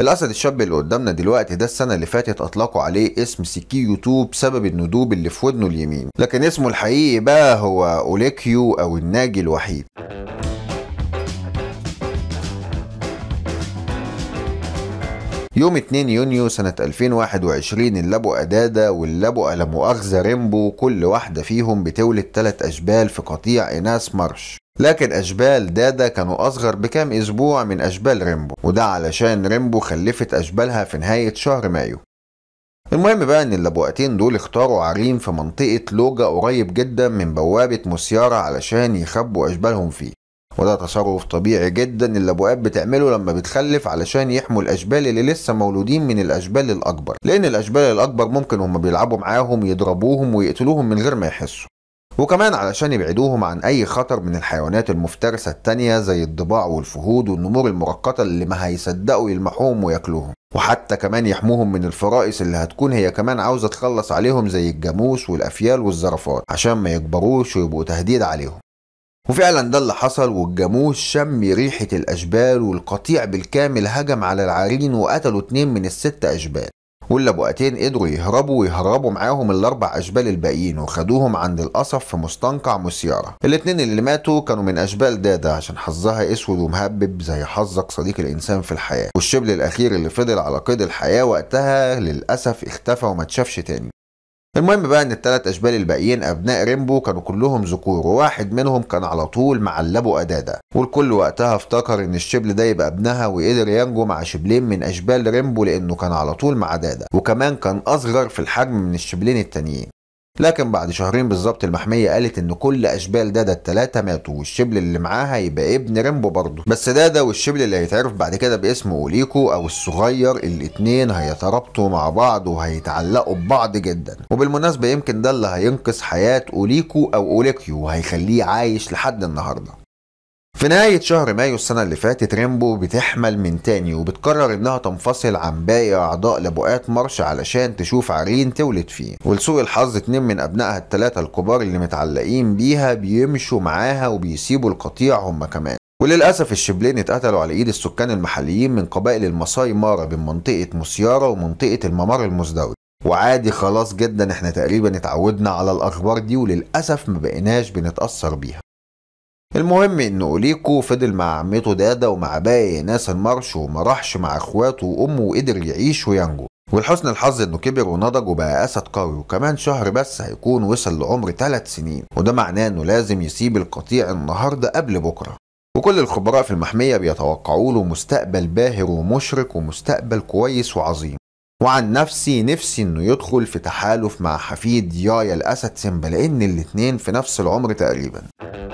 الاسد الشاب اللي قدامنا دلوقتي ده السنه اللي فاتت اطلقوا عليه اسم سيكي يوتيوب بسبب الندوب اللي في ودنه اليمين لكن اسمه الحقيقي بقى هو اوليكيو او الناجي الوحيد يوم 2 يونيو سنة 2021 اللابو أدادا واللابو لا مؤاخذة ريمبو كل واحدة فيهم بتولد ثلاث أشبال في قطيع إناث مارش لكن أشبال دادا كانوا أصغر بكام أسبوع من أشبال ريمبو وده علشان ريمبو خلفت أشبالها في نهاية شهر مايو المهم بقى إن اللبوقتين دول اختاروا عرين في منطقة لوجا قريب جدا من بوابة موسيارا علشان يخبوا أشبالهم فيه وده تصرف طبيعي جدا اللبوقات بتعمله لما بتخلف علشان يحموا الاشبال اللي لسه مولودين من الاشبال الاكبر لان الاشبال الاكبر ممكن هما بيلعبوا معاهم يضربوهم ويقتلوهم من غير ما يحسوا وكمان علشان يبعدوهم عن أي خطر من الحيوانات المفترسة التانية زي الضباع والفهود والنمور المرقطة اللي ما هيصدقوا يلمحوهم وياكلوهم وحتى كمان يحموهم من الفرائس اللي هتكون هي كمان عاوزة تخلص عليهم زي الجاموس والأفيال والزرافات عشان ما يكبروش ويبقوا تهديد عليهم وفعلا ده اللي حصل والجاموس شم ريحة الأشبال والقطيع بالكامل هجم على العارين وقتلوا اتنين من الست أشبال بوقتين قدروا يهربوا ويهربوا معاهم الاربع اشبال الباقيين وخدوهم عند القصف في مستنقع مسياره الاتنين اللي ماتوا كانوا من اشبال دادا عشان حظها اسود ومهبب زي حظك صديق الانسان في الحياه والشبل الاخير اللي فضل على قيد الحياه وقتها للاسف اختفى وما تشافش تاني المهم بقى ان الثلاث اشبال الباقيين ابناء ريمبو كانوا كلهم ذكور وواحد منهم كان على طول معلبه اداده والكل وقتها افتكر ان الشبل ده يبقى ابنها وقدر ينجو مع شبلين من اشبال ريمبو لانه كان على طول مع دادا وكمان كان اصغر في الحجم من الشبلين التانيين لكن بعد شهرين بالظبط المحمية قالت ان كل اشبال دادا التلاتة ماتوا والشبل اللي معاها هيبقى ابن ريمبو برضه بس دادا والشبل اللي هيتعرف بعد كده باسم اوليكو او الصغير الاتنين هيترابطوا مع بعض وهيتعلقوا ببعض جدا وبالمناسبة يمكن ده اللي هينقذ حياة اوليكو او اوليكيو وهيخليه عايش لحد النهاردة في نهاية شهر مايو السنة اللي فاتت ريمبو بتحمل من تاني وبتقرر انها تنفصل عن باقي اعضاء لبؤات مارش علشان تشوف عرين تولد فيه ولسوء الحظ اتنين من ابنائها التلاتة الكبار اللي متعلقين بيها بيمشوا معاها وبيسيبوا القطيع هما كمان وللأسف الشبلين اتقتلوا على إيد السكان المحليين من قبائل المصاي مارا بين منطقة موسيارة ومنطقة الممر المزدوج وعادي خلاص جدا احنا تقريبا اتعودنا على الأخبار دي وللأسف ما بقيناش بنتأثر بيها المهم ان اوليكو فضل مع عمته دادا ومع باقي ناس المرش وما راحش مع اخواته وامه وقدر يعيش وينجو ولحسن الحظ انه كبر ونضج وبقى اسد قوي وكمان شهر بس هيكون وصل لعمر 3 سنين وده معناه انه لازم يسيب القطيع النهارده قبل بكره وكل الخبراء في المحمية بيتوقعوا له مستقبل باهر ومشرق ومستقبل كويس وعظيم وعن نفسي نفسي انه يدخل في تحالف مع حفيد يايا الاسد سيمبا لان الاتنين في نفس العمر تقريبا